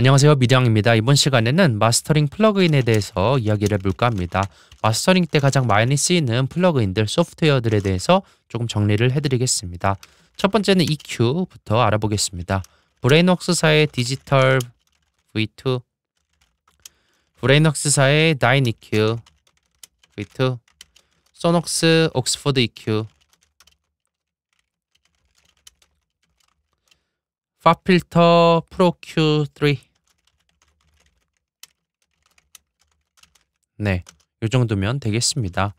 안녕하세요. 미대왕입니다. 이번 시간에는 마스터링 플러그인에 대해서 이야기를 해볼까 합니다. 마스터링 때 가장 많이 쓰이는 플러그인들, 소프트웨어들에 대해서 조금 정리를 해드리겠습니다. 첫 번째는 EQ부터 알아보겠습니다. 브레인웍스사의 디지털 V2 브레인웍스사의 다인 EQ V2 소녹스 옥스포드 EQ 파필터 프로 Q3 네, 이 정도면 되겠습니다.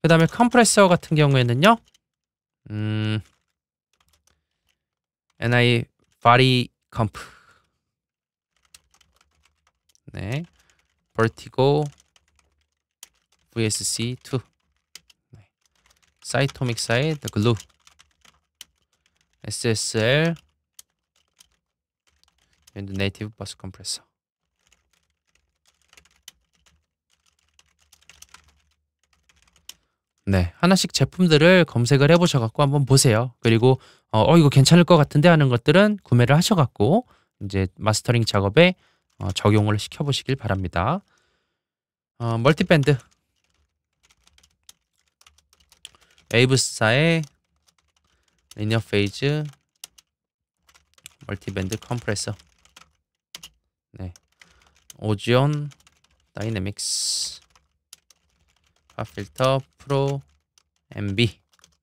그 다음에 컴프레서 같은 경우에는요. 음, ni body comp 네, vertigo vsc2 네. cytomic side glue ssl and native bus compressor 네 하나씩 제품들을 검색을 해보셔갖고 한번 보세요. 그리고 어, 어, 이거 괜찮을 것 같은데 하는 것들은 구매를 하셔갖고 이제 마스터링 작업에 어, 적용을 시켜보시길 바랍니다. 어, 멀티밴드 에이브스사의 리니어 페이즈 멀티밴드 컴프레서 네 오지온 다이내믹스 팝필터 아, 프로 MB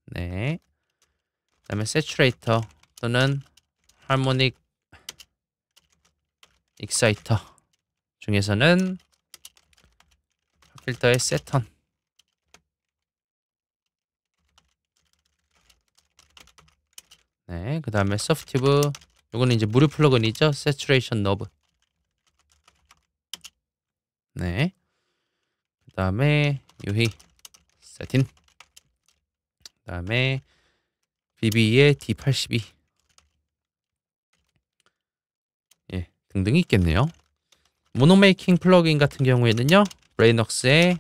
네. 그 다음에 세츄레이터 또는 할모닉 익사이터 중에서는 팝필터의 세턴 네, 그 다음에 소프티브 이거는 이제 무료 플러그인이죠. 세츄레이션 너브 네. 그 다음에 유희 세틴 그 다음에 비비의 D82 예 등등이 있겠네요 모노메이킹 플러그인 같은 경우에는요 브레인웍스의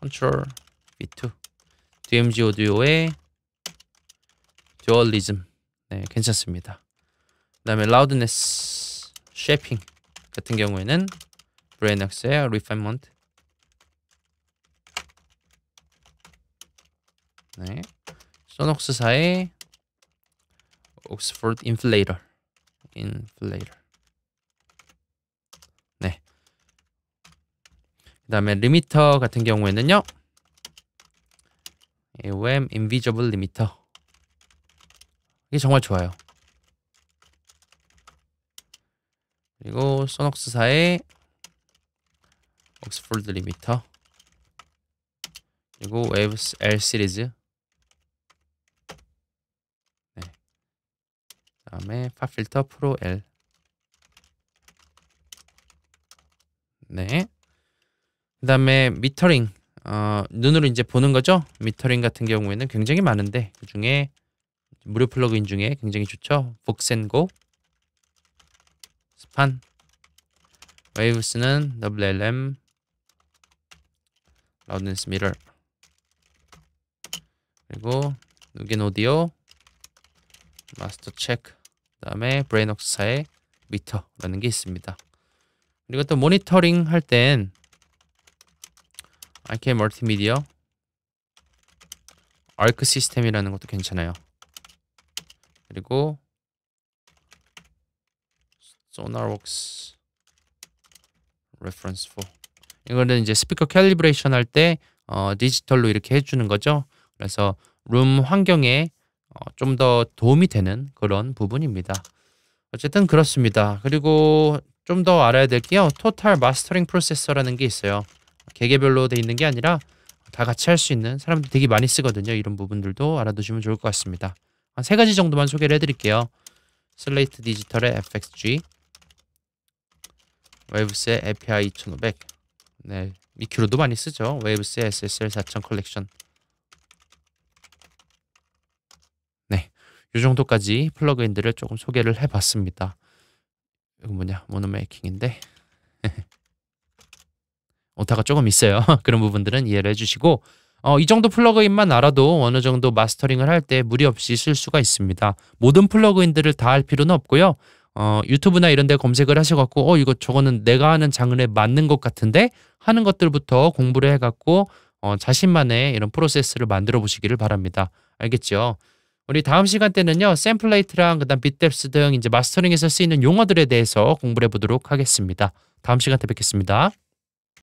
컨트롤 V2 DMG 오디오의 듀얼리즘 네 괜찮습니다 그 다음에 라우드네스 쉐핑 같은 경우에는 브레인웍스의 리파인먼트 네. 소녹스사의 옥스포드 인플레이터 인플레이터 네. 그 다음에 리미터 같은 경우에는요. AOM 예, Invisible Limiter 이게 정말 좋아요. 그리고 소녹스사의 옥스포드 리미터 그리고 웨이브스 L 시리즈 다음에 팝필터 프로 L 네. 그 다음에 미터링 어, 눈으로 이제 보는 거죠. 미터링 같은 경우에는 굉장히 많은데 그 중에 무료 플러그인 중에 굉장히 좋죠. 복센고 스판 웨이브스는 WLM 라운드스 미러 그리고 누겐 오디오 마스터 체크 그 다음에 브레인웍스사의 미터라는 게 있습니다. 그리고 또 모니터링 할땐 IK 멀티미디어 ARC 시스템이라는 것도 괜찮아요. 그리고 SonarWorks Reference f 이거는 이제 스피커 캘리브레이션 할때 어, 디지털로 이렇게 해주는 거죠. 그래서 룸 환경에 어, 좀더 도움이 되는 그런 부분입니다. 어쨌든 그렇습니다. 그리고 좀 더 알아야 될 게요. 토탈 마스터링 프로세서라는 게 있어요. 개개별로 돼 있는 게 아니라 다 같이 할 수 있는 사람들 되게 많이 쓰거든요. 이런 부분들도 알아두시면 좋을 것 같습니다. 한 세 가지 정도만 소개를 해드릴게요. 슬레이트 디지털의 FXG 웨이브스의 API 2500 네, 미큐로도 많이 쓰죠. 웨이브스의 SSL 4000 컬렉션 요 정도까지 플러그인들을 조금 소개를 해봤습니다. 이거 뭐냐 모노메이킹인데 오타가 조금 있어요. 그런 부분들은 이해를 해주시고 어, 이 정도 플러그인만 알아도 어느 정도 마스터링을 할 때 무리 없이 쓸 수가 있습니다. 모든 플러그인들을 다 할 필요는 없고요. 어, 유튜브나 이런 데 검색을 하셔갖고 어 이거 저거는 내가 하는 장르에 맞는 것 같은데 하는 것들부터 공부를 해갖고 어, 자신만의 이런 프로세스를 만들어 보시기를 바랍니다. 알겠죠? 우리 다음 시간 때는요. 샘플레이트랑 그다음 빗뎁스 등 이제 마스터링에서 쓰이는 용어들에 대해서 공부해 보도록 하겠습니다. 다음 시간 에 뵙겠습니다.